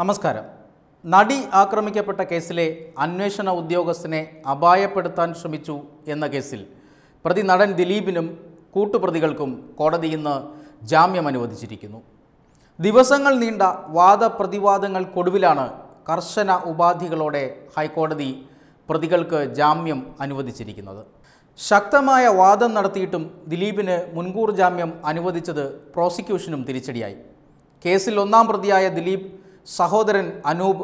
നമസ്കാരം നടി ആക്രമിക്കപ്പെട്ട കേസിലെ അന്വേഷണ ഉദ്യോഗസ്ഥനെ അപായപ്പെടുത്താൻ ശ്രമിച്ചു എന്ന കേസിൽ പ്രതി നടൻ ദിലീപിനും കൂട്ടുപ്രതികൾക്കും കോടതി ഇന്ന് ജാമ്യം അനുവദിച്ചിരിക്കുന്നു ദിവസങ്ങൾ നീണ്ട വാദപ്രതിവാദങ്ങൾക്കൊടുവിലാണ് കർശന ഉപാധികളോടെ ഹൈക്കോടതി പ്രതികൾക്ക് ജാമ്യം അനുവദിച്ചിരിക്കുന്നത് ശക്തമായ വാദം നടത്തിയിട്ടും ദിലീപിന് മുൻകൂർ ജാമ്യം അനുവദിച്ചത് പ്രോസിക്യൂഷനും തിരിച്ചടിയായി കേസിൽ ഒന്നാം പ്രതിയായ ദിലീപ് സഹോദരൻ അനൂപ്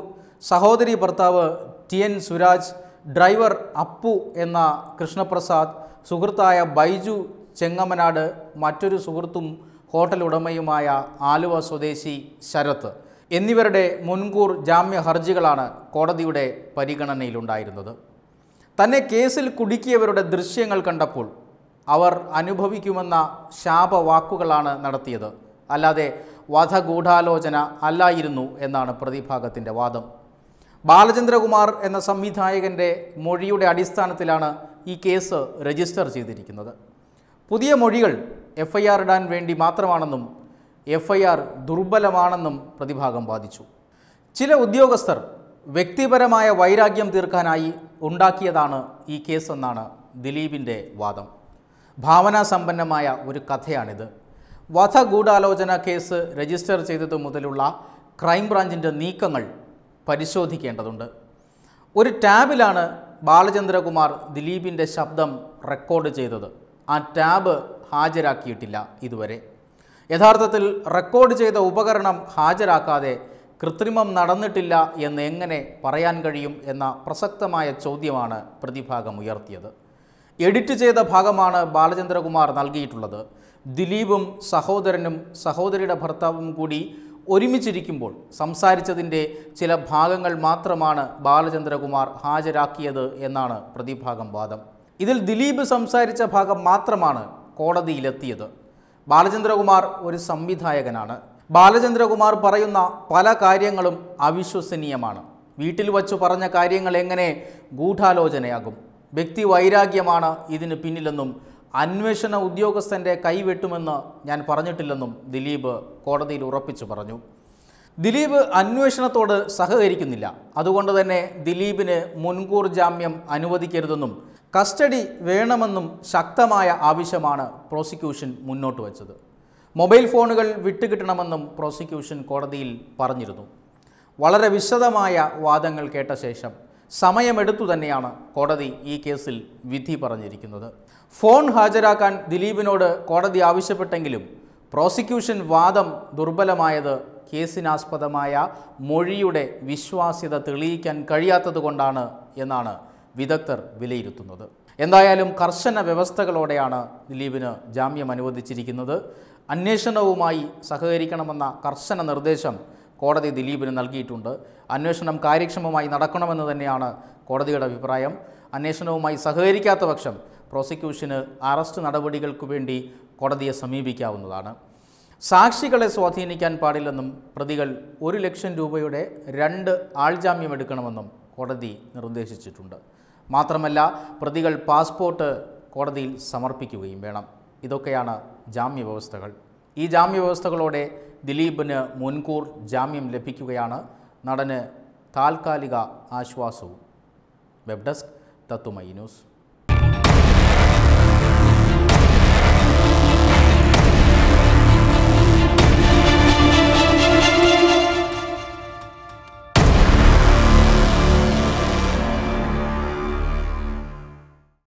സഹോദരി ഭർത്താവ് T N Suraj driver Appu എന്ന കൃഷ്ണപ്രസാദ് സുഹൃത്തായ ബൈജു ചെങ്ങമനാട് മറ്റൊരു സുഹൃത്തും ഹോട്ടൽ ഉടമയുമായ ആലുവ സ്വദേശി ശരത് എന്നിവരുടെ മുൻകൂർ ജാമ്യ ഹർജികളാണ് കോടതിയുടെ പരിഗണനയിലുണ്ടായിരുന്നത് തന്നെ കേസിൽ കുടുക്കിയവരുടെ ദൃശ്യങ്ങൾ കണ്ടപ്പോൾ അവർ അനുഭവിക്കുമെന്ന ശാപവാക്കുകളാണ് നടത്തിയത് അല്ലാതെ വധഗൂഢാലോചന അല്ലായിരുന്നു എന്നാണ് പ്രതിഭാഗത്തിൻ്റെ വാദം ബാലചന്ദ്രകുമാർ എന്ന സംവിധായകൻ്റെ മൊഴിയുടെ അടിസ്ഥാനത്തിലാണ് ഈ കേസ് രജിസ്റ്റർ ചെയ്തിരിക്കുന്നത് പുതിയ മൊഴികൾ എഫ് ഐ ആർ ഇടാൻ വേണ്ടി മാത്രമാണെന്നും എഫ് ഐ ആർ ദുർബലമാണെന്നും പ്രതിഭാഗം വാദിച്ചു ചില ഉദ്യോഗസ്ഥർ വ്യക്തിപരമായ വൈരാഗ്യം തീർക്കാനായി ഉണ്ടാക്കിയതാണ് ഈ കേസെന്നാണ് ദിലീപിൻ്റെ വാദം ഭാവനാസമ്പന്നമായ ഒരു കഥയാണിത് വധഗൂഢാലോചന കേസ് രജിസ്റ്റർ ചെയ്തതു മുതലുള്ള ക്രൈംബ്രാഞ്ചിൻ്റെ നീക്കങ്ങൾ പരിശോധിക്കേണ്ടതുണ്ട് ഒരു ടാബിലാണ് ബാലചന്ദ്രകുമാർ ദിലീപിൻ്റെ ശബ്ദം റെക്കോർഡ് ചെയ്തത് ആ ടാബ് ഹാജരാക്കിയിട്ടില്ല ഇതുവരെ യഥാർത്ഥത്തിൽ റെക്കോർഡ് ചെയ്ത ഉപകരണം ഹാജരാക്കാതെ കൃത്രിമം നടന്നിട്ടില്ല എന്ന് എങ്ങനെ പറയാൻ കഴിയും എന്ന പ്രസക്തമായ ചോദ്യമാണ് പ്രതിഭാഗം ഉയർത്തിയത് എഡിറ്റ് ചെയ്ത ഭാഗമാണ് ബാലചന്ദ്രകുമാർ നൽകിയിട്ടുള്ളത് ദിലീപും സഹോദരനും സഹോദരിയുടെ ഭർത്താവും കൂടി ഒരുമിച്ചിരിക്കുമ്പോൾ സംസാരിച്ചതിൻ്റെ ചില ഭാഗങ്ങൾ മാത്രമാണ് ബാലചന്ദ്രകുമാർ ഹാജരാക്കിയത് എന്നാണ് പ്രതിഭാഗം വാദം ഇതിൽ ദിലീപ് സംസാരിച്ച ഭാഗം മാത്രമാണ് കോടതിയിലെത്തിയത് ബാലചന്ദ്രകുമാർ ഒരു സംവിധായകനാണ് ബാലചന്ദ്രകുമാർ പറയുന്ന പല കാര്യങ്ങളും അവിശ്വസനീയമാണ് വീട്ടിൽ വച്ചു പറഞ്ഞ കാര്യങ്ങൾ എങ്ങനെ ഗൂഢാലോചനയാകും വ്യക്തി വൈരാഗ്യമാണ് ഇതിന് പിന്നിലെന്നും അന്വേഷണ ഉദ്യോഗസ്ഥൻ്റെ കൈവെട്ടുമെന്ന് ഞാൻ പറഞ്ഞിട്ടില്ലെന്നും ദിലീപ് കോടതിയിൽ ഉറപ്പിച്ചു പറഞ്ഞു ദിലീപ് അന്വേഷണത്തോട് സഹകരിക്കുന്നില്ല അതുകൊണ്ട് തന്നെ ദിലീപിന് മുൻകൂർ ജാമ്യം അനുവദിക്കരുതെന്നും കസ്റ്റഡി വേണമെന്നും ശക്തമായ ആവശ്യമാണ് പ്രോസിക്യൂഷൻ മുന്നോട്ട് വച്ചത് മൊബൈൽ ഫോണുകൾ വിട്ടുകിട്ടണമെന്നും പ്രോസിക്യൂഷൻ കോടതിയിൽ പറഞ്ഞിരുന്നു വളരെ വിശദമായ വാദങ്ങൾ കേട്ട ശേഷം സമയമെടുത്തു തന്നെയാണ് കോടതി ഈ കേസിൽ വിധി പറഞ്ഞിരിക്കുന്നത് ഫോൺ ഹാജരാക്കാൻ ദിലീപിനോട് കോടതി ആവശ്യപ്പെട്ടെങ്കിലും പ്രോസിക്യൂഷൻ വാദം ദുർബലമായത് കേസിനാസ്പദമായ മൊഴിയുടെ വിശ്വാസ്യത തെളിയിക്കാൻ കഴിയാത്തതുകൊണ്ടാണ് എന്നാണ് വിദഗ്ധർ വിലയിരുത്തുന്നത് എന്തായാലും കർശന വ്യവസ്ഥകളോടെയാണ് ദിലീപിന് ജാമ്യം അനുവദിച്ചിരിക്കുന്നത് അന്വേഷണവുമായി സഹകരിക്കണമെന്ന കർശന നിർദ്ദേശം കോടതി ദിലീപിന് നൽകിയിട്ടുണ്ട് അന്വേഷണം കാര്യക്ഷമമായി നടക്കണമെന്ന് തന്നെയാണ് കോടതിയുടെ അഭിപ്രായം അന്വേഷണവുമായി സഹകരിക്കാത്ത പക്ഷം പ്രോസിക്യൂഷന് അറസ്റ്റ് നടപടികൾക്ക് വേണ്ടി കോടതിയെ സമീപിക്കാവുന്നതാണ് സാക്ഷികളെ സ്വാധീനിക്കാൻ പാടില്ലെന്നും പ്രതികൾ ഒരു ലക്ഷം രൂപയുടെ രണ്ട് ആൾജാമ്യം എടുക്കണമെന്നും കോടതി നിർദ്ദേശിച്ചിട്ടുണ്ട് മാത്രമല്ല പ്രതികൾ പാസ്പോർട്ട് കോടതിയിൽ സമർപ്പിക്കുകയും വേണം ഇതൊക്കെയാണ് ജാമ്യ വ്യവസ്ഥകൾ ഈ ജാമ്യ ദിലീപിന് മുൻകൂർ ജാമ്യം ലഭിക്കുകയാണ് നടന് താൽക്കാലിക ആശ്വാസവും വെബ് ഡെസ്ക് തത്തുമൈ ന്യൂസ്